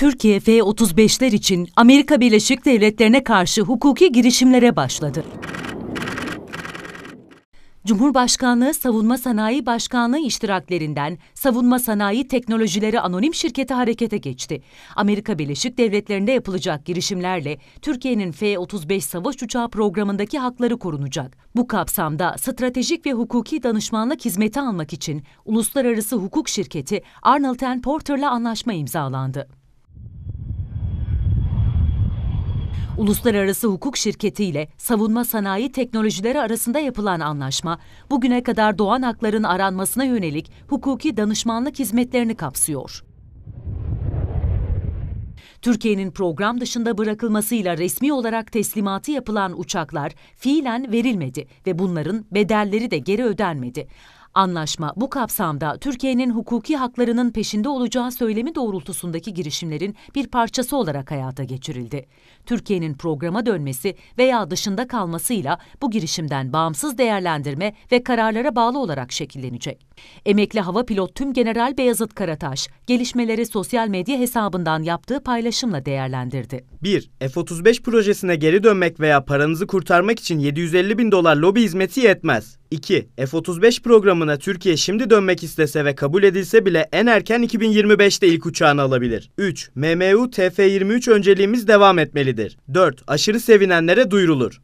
Türkiye F-35'ler için Amerika Birleşik Devletleri'ne karşı hukuki girişimlere başladı. Cumhurbaşkanlığı Savunma Sanayi Başkanlığı iştiraklerinden Savunma Sanayi Teknolojileri Anonim Şirketi harekete geçti. Amerika Birleşik Devletleri'nde yapılacak girişimlerle Türkiye'nin F-35 savaş uçağı programındaki hakları korunacak. Bu kapsamda stratejik ve hukuki danışmanlık hizmeti almak için uluslararası hukuk şirketi Arnold Porter'la anlaşma imzalandı. Uluslararası Hukuk Şirketi ile savunma sanayi teknolojileri arasında yapılan anlaşma, bugüne kadar doğan hakların aranmasına yönelik hukuki danışmanlık hizmetlerini kapsıyor. Türkiye'nin program dışında bırakılmasıyla resmi olarak teslimatı yapılan uçaklar fiilen verilmedi ve bunların bedelleri de geri ödenmedi. Anlaşma bu kapsamda Türkiye'nin hukuki haklarının peşinde olacağı söylemi doğrultusundaki girişimlerin bir parçası olarak hayata geçirildi. Türkiye'nin programa dönmesi veya dışında kalmasıyla bu girişimden bağımsız değerlendirme ve kararlara bağlı olarak şekillenecek. Emekli hava pilot tüm General Beyazıt Karataş gelişmeleri sosyal medya hesabından yaptığı paylaşımla değerlendirdi. 1. F-35 projesine geri dönmek veya paranızı kurtarmak için 750 bin dolar lobi hizmeti yetmez. 2. F-35 programına Türkiye şimdi dönmek istese ve kabul edilse bile en erken 2025'te ilk uçağını alabilir. 3. MMU TF-23 önceliğimiz devam etmelidir. 4. Aşırı sevinenlere duyurulur.